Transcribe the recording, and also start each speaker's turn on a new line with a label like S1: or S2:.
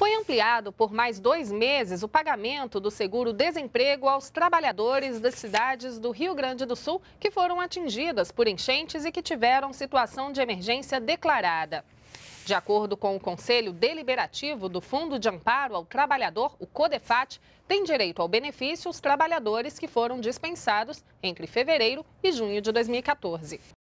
S1: Foi ampliado por mais dois meses o pagamento do seguro-desemprego aos trabalhadores das cidades do Rio Grande do Sul que foram atingidas por enchentes e que tiveram situação de emergência declarada. De acordo com o Conselho Deliberativo do Fundo de Amparo ao Trabalhador, o CODEFAT, tem direito ao benefício os trabalhadores que foram dispensados entre fevereiro e junho de 2014.